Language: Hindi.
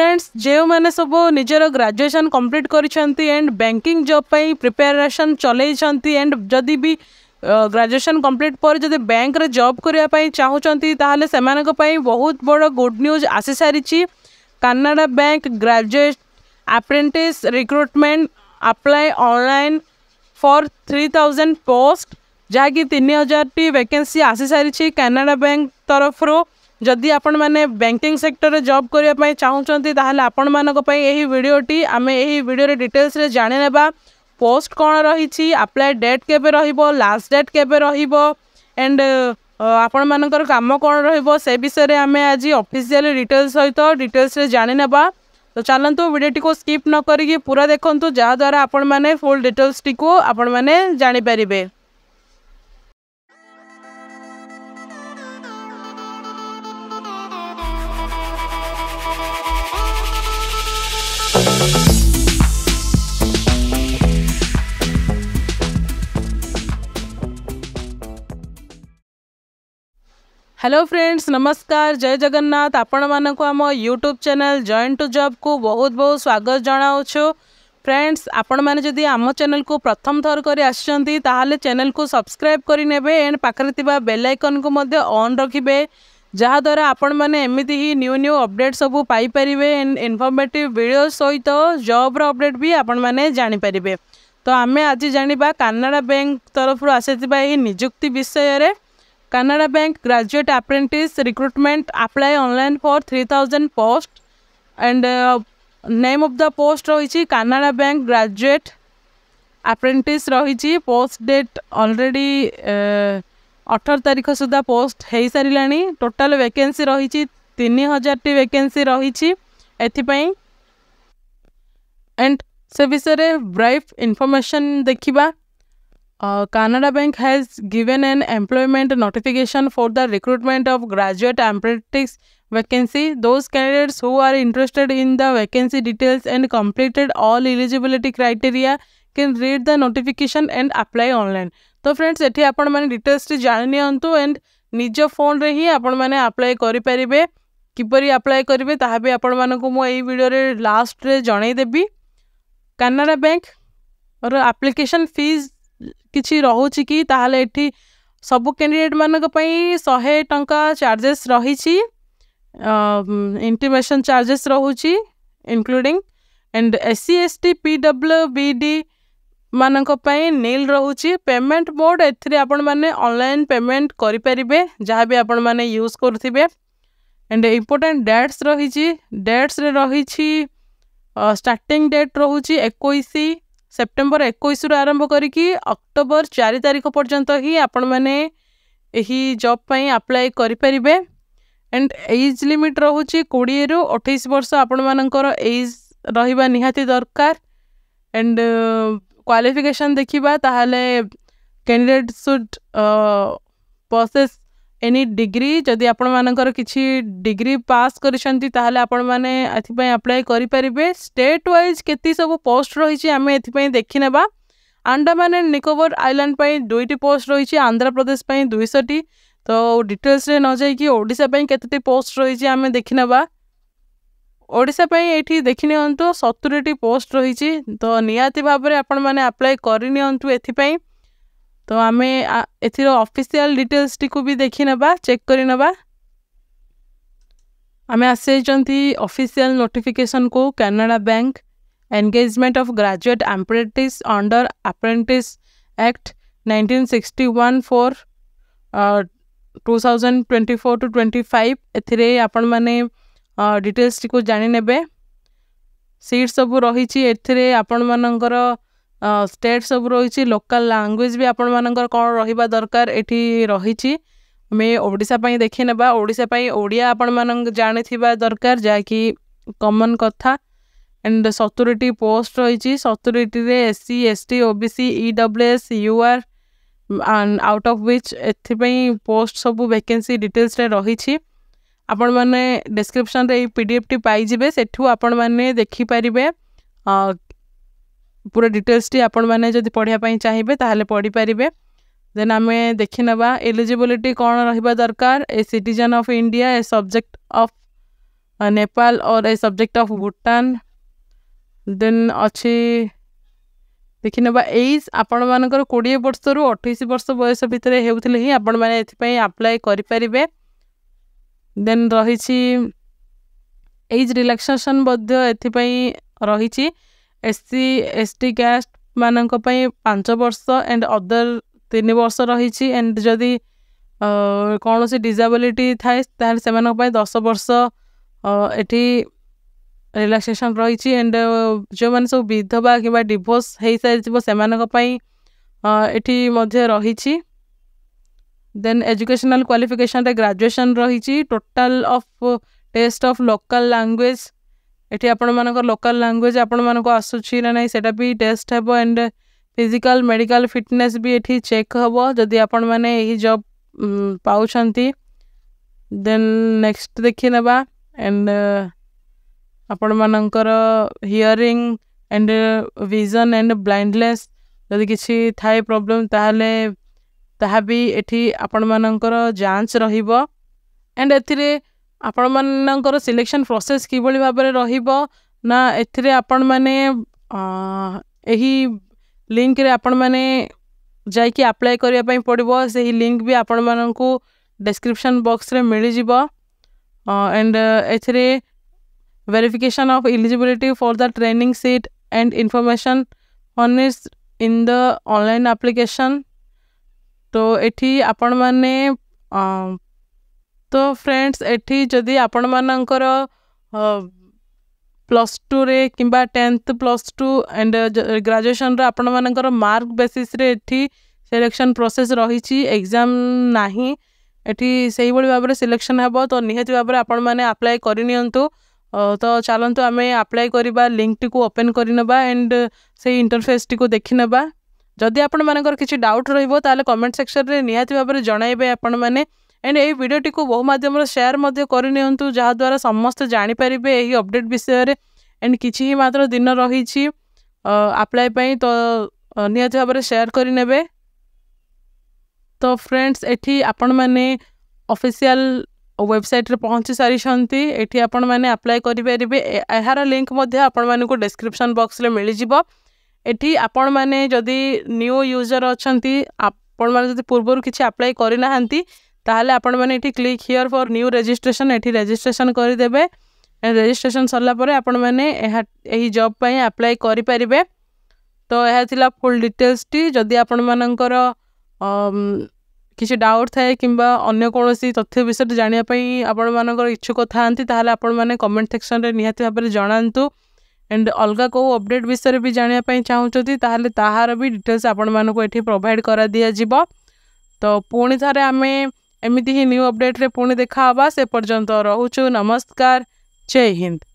फ्रेंड्स जो मैंने सब निजर ग्राजुएसन कम्प्लीट करंड बैंकिंग जब प्रिपेरेसन चलती एंड जदि भी ग्राजुएसन कम्प्लीट पर जदि बैंक जब करने चाहूँगी से बहुत बड़ गुड न्यूज आसी सारी Canara bank graduate apprentice recruitment apply online for three post जहाँकि तीन हजार टी वैके आसी सारी कानाडा बैंक तरफ जदि आपण मैंने बैंकिंग सेक्टर में जब करने चाहते तेल आपण मानी भिडटी आम यही डिटेल्स जाणने पोस्ट कौन रही आप्लाय डेट के लास्ट डेट के एंड आपण मान कम कौन रिषय आम आज अफिसीआल डिटेल्स सहित डिटेल्स जाणने तो चलतु भिडटी को स्कीप नक पूरा देखूँ जहाद्वारा आपल डिटेल्स टी आप जापर হ্যালো ফ্রেন্ডস নমস্কার জয় জগন্নাথ আপনার আম YouTube channel join to job কু বহুত বহুত স্বাগত জনাওছু ফ্রেন্ডস আপনার যদি আম চ্যানেল কু প্রথম থর করে আসছেন তাহলে চ্যানেল কু সবসক্রাইব করে নেবে এন্ড পাখে থাকা বেল আইকন কু মধ্যে অন রাখবে যাহাদ্বারা আপনার এমিতি হি নিউ নিউ অপডেট সবু পাইপারে এন্ড ইনফর্মেটিভ ভিডিও সহিত জব্র অপডেট বি আপনার জাঁপারে তো আমি আজ জাঁয়া কানাডা ব্যাঙ্ক তরফর আসি এই নিযুক্তি বিষয়ের Canada Bank graduate apprentice recruitment apply online for 3000 post and uh, name of the post রয়েছে Canada Bank graduate apprentice রয়েছে post date already uh, tarikh sudha post hei sarilani total vacancy vacancy 3000 ti vacancy vacancy ethi pai and se bisare brief information dekhiba Uh, Canada Bank has given an employment notification for the recruitment of graduate apprentice vacancy. Those candidates who are interested in the vacancy details and completed all eligibility criteria can read the notification and apply online. तो फ्रेंड्स ये आपण मैंने डिटेल्स टी जानी नियंतु एंड निज फोन रे ही आपण मैंने अप्लाई करि परिबे किपरि अप्लाई करिवे ताहा भी आपण मानकू मो एई वीडियो रे लास्ट रे जणै देबी कनाडा बैंक और एप्लीकेशन फीस किसी रोच कि सब कैंडिडेट मानी शहे टाँचा चार्जेस रही इंटिमेसन चार्जेस रोच including and S C S T P W B D मानी नील रोच पेमेंट मोड एनल पेमेंट करें जहाँ भी आपण मैंने यूज करेंगे एंड इम्पोर्टाट डेट्स रही डेट्स रही स्टार्टिंग डेट रोच एक ସେପ୍ଟେମ୍ବର ଏକୋଇଶରୁ ଆରମ୍ଭ କରିକି ଅକ୍ଟୋବର ଚାରି ତାରିଖ ପର୍ଯ୍ୟନ୍ତ ହିଁ ଆପଣମାନେ ଏହି ଜବ୍ ପାଇଁ ଆପ୍ଲାଏ କରିପାରିବେ ଏଣ୍ଡ ଏଜ୍ ଲିମିଟ୍ ରହୁଛି କୋଡ଼ିଏରୁ ଅଠେଇଶ ବର୍ଷ ଆପଣମାନଙ୍କର ଏଜ୍ ରହିବା ନିହାତି ଦରକାର ଏଣ୍ଡ କ୍ୱାଲିଫିକେସନ୍ ଦେଖିବା ତାହେଲେ candidate should possess any degree ଯଦି ଆପଣମାନଙ୍କର କିଛି ଡିଗ୍ରୀ ପାସ୍ କରିଛନ୍ତି ତାହେଲେ ଆପଣମାନେ ଏଥିପାଇଁ ଆପ୍ଲାଏ କରିପାରିବେ ଷ୍ଟେଟ୍ ୱାଇଜ୍ କେତେ ସବୁ ପୋଷ୍ଟ ରହିଛି ଆମେ ଏଥିପାଇଁ ଦେଖିନେବା ଆଣ୍ଡାମାନ ଆଣ୍ଡ ନିକୋବର ଆଇଲ୍ୟାଣ୍ଡ ପାଇଁ ଦୁଇଟି ପୋଷ୍ଟ ରହିଛି ଆନ୍ଧ୍ରପ୍ରଦେଶ ପାଇଁ ଦୁଇଶହଟି ତ ଡିଟେଲ୍ସରେ ନ ଯାଇକି ଓଡ଼ିଶା ପାଇଁ କେତେଟି ପୋଷ୍ଟ ରହିଛି ଆମେ ଦେଖିନେବା ଓଡ଼ିଶା ପାଇଁ ଏଇଠି ଦେଖିନିଅନ୍ତୁ ସତୁରିଟି ପୋଷ୍ଟ ରହିଛି ତ ନିହାତି ଭାବରେ ଆପଣମାନେ ଆପ୍ଲାଏ କରିନିଅନ୍ତୁ ଏଥିପାଇଁ ତ ଆମେ ଏଥିର ଅଫିସିଆଲ ଡିଟେଲ୍ସଟିକୁ ବି ଦେଖିନେବା ଚେକ୍ କରିନେବା ଆମେ ଆସିଯାଇଛନ୍ତି ଅଫିସିଆଲ ନୋଟିଫିକେସନକୁ Canara bank engagement of graduate apprentice under apprentice act nineteen sixty one four two thousand twenty four to twenty five ଏଥିରେ ଆପଣମାନେ ଡିଟେଲ୍ସଟିକୁ ଜାଣିନେବେ ସିଟ୍ ସବୁ ରହିଛି ଏଥିରେ ଆପଣମାନଙ୍କର ଷ୍ଟେଟ୍ ସବୁ ରହିଛି ଲୋକାଲ୍ ଲାଙ୍ଗୁଏଜ୍ ବି ଆପଣମାନଙ୍କର କ'ଣ ରହିବା ଦରକାର ଏଠି ରହିଛି ଆମେ ଓଡ଼ିଶା ପାଇଁ ଦେଖିନେବା ଓଡ଼ିଶା ପାଇଁ ଓଡ଼ିଆ ଆପଣମାନଙ୍କ ଜାଣିଥିବା ଦରକାର ଯାହାକି କମନ୍ କଥା ଆଣ୍ଡ ସତୁରିଟି ପୋଷ୍ଟ ରହିଛି ସତୁରିଟିରେ S C S T O B C E W S U R out of which ଏଥିପାଇଁ ପୋଷ୍ଟ ସବୁ ଭେକେନ୍ସି ଡିଟେଲ୍ସରେ ରହିଛି ଆପଣମାନେ ଡେସ୍କ୍ରିପ୍ସନ୍ରେ ଏଇ ପି ଡି ଏଫ୍ଟି ପାଇଯିବେ ସେଠୁ ଆପଣମାନେ ଦେଖିପାରିବେ ପୁରା ଡିଟେଲ୍ସଟି ଆପଣମାନେ ଯଦି ପଢ଼ିବା ପାଇଁ ଚାହିଁବେ ତାହେଲେ ପଢ଼ିପାରିବେ ଦେନ୍ ଆମେ ଦେଖିନେବା ଏଲିଜିବିଲିଟି କ'ଣ ରହିବା ଦରକାର a citizen of India a subject of Nepal or a subject of Bhutan then ଅଛି ଦେଖିନେବା ଏଜ୍ ଆପଣମାନଙ୍କର କୋଡ଼ିଏ ବର୍ଷରୁ ଅଠେଇଶ ବର୍ଷ ବୟସ ଭିତରେ ହେଉଥିଲେ ହିଁ ଆପଣମାନେ ଏଥିପାଇଁ ଆପ୍ଲାଏ କରିପାରିବେ ଦେନ୍ ରହିଛି ଏଜ୍ ରିଲାକ୍ସେସନ୍ ମଧ୍ୟ ଏଥିପାଇଁ ରହିଛି ଏସ୍ସି ଏସ୍ ଟି କାଷ୍ଟମାନଙ୍କ ପାଇଁ ପାଞ୍ଚ ବର୍ଷ ଏଣ୍ଡ ଅଦର୍ ତିନି ବର୍ଷ ରହିଛି ଏଣ୍ଡ ଯଦି କୌଣସି ଡିଜାବିଲିଟି ଥାଏ ତାହେଲେ ସେମାନଙ୍କ ପାଇଁ ଦଶ ବର୍ଷ ଏଠି ରିଲାକ୍ସେସନ୍ ରହିଛି ଏଣ୍ଡ ଯେଉଁମାନେ ସବୁ ବିଧବା କିମ୍ବା ଡିଭୋର୍ସ ହେଇସାରିଥିବ ସେମାନଙ୍କ ପାଇଁ ଏଠି ମଧ୍ୟ ରହିଛି ଦେନ୍ ଏଜୁକେସନାଲ୍ କ୍ୱାଲିଫିକେସନ୍ରେ ଗ୍ରାଜୁଏସନ୍ ରହିଛି total of test of local language ଏଠି ଆପଣମାନଙ୍କର ଲୋକାଲ୍ ଲାଙ୍ଗୁଏଜ୍ ଆପଣମାନଙ୍କୁ ଆସୁଛି ନା ନାହିଁ ସେଇଟା ବି ଟେଷ୍ଟ ହେବ ଆଣ୍ଡ ଫିଜିକାଲ୍ ମେଡ଼ିକାଲ୍ ଫିଟନେସ୍ ବି ଏଠି ଚେକ୍ ହେବ ଯଦି ଆପଣମାନେ ଏହି ଜବ୍ ପାଉଛନ୍ତି ଦେନ୍ ନେକ୍ସଟ ଦେଖିନେବା ଆଣ୍ଡ ଆପଣମାନଙ୍କର hearing and vision and blindness ଯଦି କିଛି ଥାଏ ପ୍ରୋବ୍ଲେମ୍ ତାହେଲେ ତାହା ବି ଏଠି ଆପଣମାନଙ୍କର ଯାଞ୍ଚ ରହିବ ଆଣ୍ଡ ଏଥିରେ आपण मान सिलेक्शन प्रोसेस कि भाव रहा एपण लिंक आपण मैने जाकि करने पड़ो से ही लिंक भी आपण मानक डेस्क्रिप्शन बॉक्स रे मिल जाव and verification of eligibility for the training seat and information furnish in the online application तो ये आपण मैने तो फ्रेंड्स एटी जदि आपण मानकर प्लस टू रे कि tenth plus two and graduation आपण मानक मार्क बेसीस्रेटी सिलेक्शन प्रोसेस रही एग्जाम ना से भाव सिलेक्शन हे तो निहती भाव में आप्लाय करनी तो चलतु आम आप्लाय कर लिंक टी ओपेन करे एंड से इंटरफेस टी देखने जदि आपर कि डाउट रोल कमेंट सेक्शन में निहती भाव में जनइबे आपण मैंने ଏଣ୍ଡ ଏହି ଭିଡ଼ିଓଟିକୁ ବହୁ ମାଧ୍ୟମରେ ସେୟାର ମଧ୍ୟ କରିନିଅନ୍ତୁ ଯାହାଦ୍ୱାରା ସମସ୍ତେ ଜାଣିପାରିବେ ଏହି ଅପଡ଼େଟ୍ ବିଷୟରେ ଏଣ୍ଡ କିଛି ହିଁ ମାତ୍ର ଦିନ ରହିଛି ଆପ୍ଲାଏ ପାଇଁ ତ ନିହାତି ଭାବରେ ସେୟାର କରିନେବେ ତ ଫ୍ରେଣ୍ଡସ୍ ଏଠି ଆପଣମାନେ ଅଫିସିଆଲ ୱେବସାଇଟ୍ରେ ପହଞ୍ଚି ସାରିଛନ୍ତି ଏଠି ଆପଣମାନେ ଆପ୍ଲାଏ କରିପାରିବେ ଏହାର ଲିଙ୍କ୍ ମଧ୍ୟ ଆପଣମାନଙ୍କୁ ଡେସ୍କ୍ରିପସନ୍ ବକ୍ସରେ ମିଳିଯିବ ଏଠି ଆପଣମାନେ ଯଦି ନ୍ୟୁ ୟୁଜର୍ ଅଛନ୍ତି ଆପଣମାନେ ଯଦି ପୂର୍ବରୁ କିଛି ଆପ୍ଲାଏ କରିନାହାନ୍ତି ताल आपण मैंने click here for new registration एटी रेजिट्रेसन करदे रेजिट्रेसन सरपर आपण मैंने जब्पाई आप्लाय करेंगे तो यह फुल डिटेल्स टी जदि आपण मानकर किसी डाउट थाए कि अगर कौन तथ्य विषय जानापी आपण मान इच्छुक था आपण मैंने कमेंट सेक्शन में निहत भाव में एंड अलग कौ अपडेट विषय भी जानापी चाहूँ तहार भी डिटेल्स आपण मानक प्रोभाइड कर दिजाव तो पुणे आम एमती ही न्यू अपडेट रे पुणी देखा से पर्यटन रोचु नमस्कार जय हिंद